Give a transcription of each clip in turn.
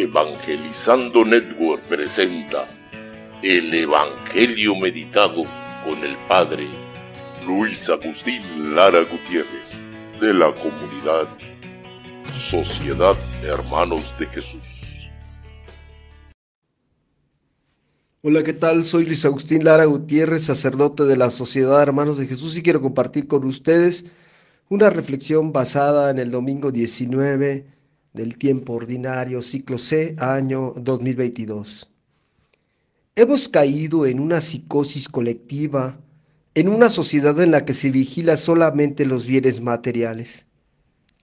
Evangelizando Network presenta El Evangelio Meditado con el Padre Luis Agustín Lara Gutiérrez de la comunidad Sociedad Hermanos de Jesús. Hola, ¿qué tal? Soy Luis Agustín Lara Gutiérrez, sacerdote de la Sociedad Hermanos de Jesús y quiero compartir con ustedes una reflexión basada en el domingo 19 del tiempo ordinario, ciclo C, año 2022. Hemos caído en una psicosis colectiva, en una sociedad en la que se vigila solamente los bienes materiales.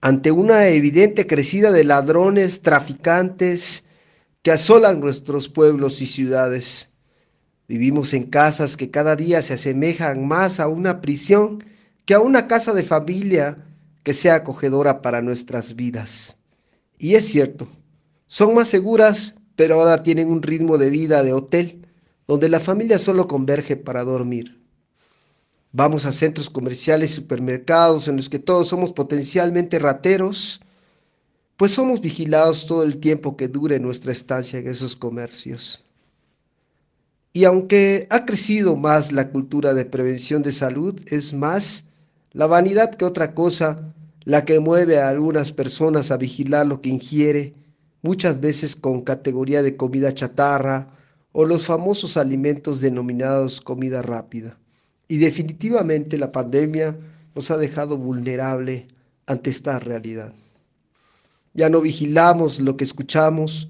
Ante una evidente crecida de ladrones, traficantes, que asolan nuestros pueblos y ciudades. Vivimos en casas que cada día se asemejan más a una prisión que a una casa de familia que sea acogedora para nuestras vidas. Y es cierto, son más seguras, pero ahora tienen un ritmo de vida de hotel, donde la familia solo converge para dormir. Vamos a centros comerciales, supermercados, en los que todos somos potencialmente rateros, pues somos vigilados todo el tiempo que dure nuestra estancia en esos comercios. Y aunque ha crecido más la cultura de prevención de salud, es más la vanidad que otra cosa la que mueve a algunas personas a vigilar lo que ingiere, muchas veces con categoría de comida chatarra o los famosos alimentos denominados comida rápida. Y definitivamente la pandemia nos ha dejado vulnerable ante esta realidad. Ya no vigilamos lo que escuchamos,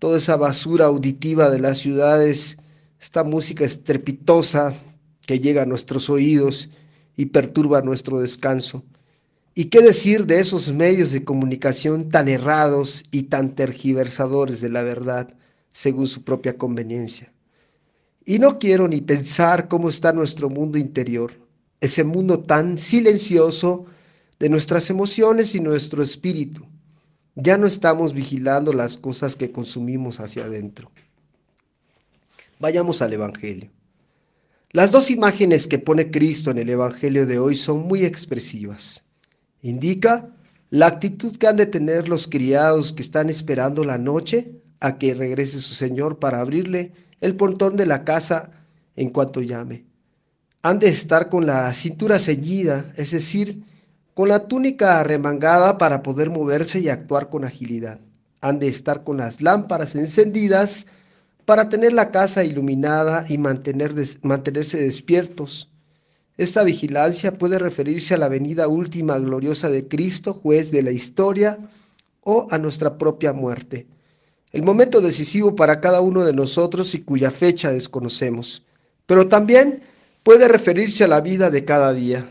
toda esa basura auditiva de las ciudades, esta música estrepitosa que llega a nuestros oídos y perturba nuestro descanso. ¿Y qué decir de esos medios de comunicación tan errados y tan tergiversadores de la verdad según su propia conveniencia? Y no quiero ni pensar cómo está nuestro mundo interior, ese mundo tan silencioso de nuestras emociones y nuestro espíritu. Ya no estamos vigilando las cosas que consumimos hacia adentro. Vayamos al Evangelio. Las dos imágenes que pone Cristo en el Evangelio de hoy son muy expresivas. Indica la actitud que han de tener los criados que están esperando la noche a que regrese su señor para abrirle el portón de la casa en cuanto llame. Han de estar con la cintura ceñida, es decir, con la túnica arremangada para poder moverse y actuar con agilidad. Han de estar con las lámparas encendidas para tener la casa iluminada y mantenerse despiertos. Esta vigilancia puede referirse a la venida última gloriosa de Cristo, juez de la historia, o a nuestra propia muerte, el momento decisivo para cada uno de nosotros y cuya fecha desconocemos. Pero también puede referirse a la vida de cada día.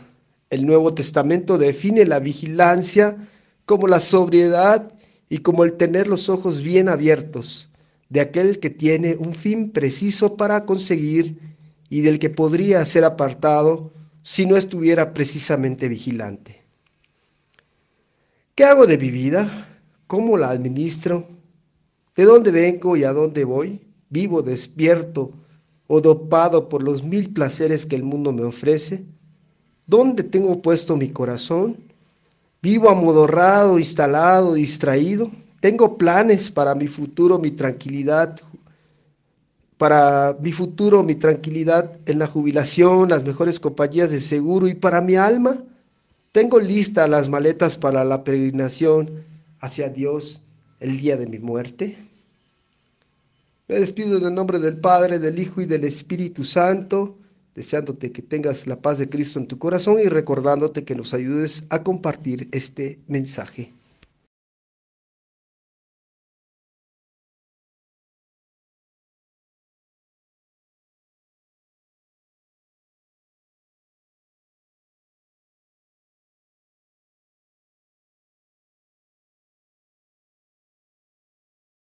El Nuevo Testamento define la vigilancia como la sobriedad y como el tener los ojos bien abiertos de aquel que tiene un fin preciso para conseguir y del que podría ser apartado si no estuviera precisamente vigilante. ¿Qué hago de mi vida? ¿Cómo la administro? ¿De dónde vengo y a dónde voy? ¿Vivo despierto o dopado por los mil placeres que el mundo me ofrece? ¿Dónde tengo puesto mi corazón? ¿Vivo amodorrado, instalado, distraído? ¿Tengo planes para mi futuro, mi tranquilidad, para mi futuro, mi tranquilidad en la jubilación, las mejores compañías de seguro y para mi alma. Tengo listas las maletas para la peregrinación hacia Dios el día de mi muerte. Me despido en el nombre del Padre, del Hijo y del Espíritu Santo, deseándote que tengas la paz de Cristo en tu corazón y recordándote que nos ayudes a compartir este mensaje.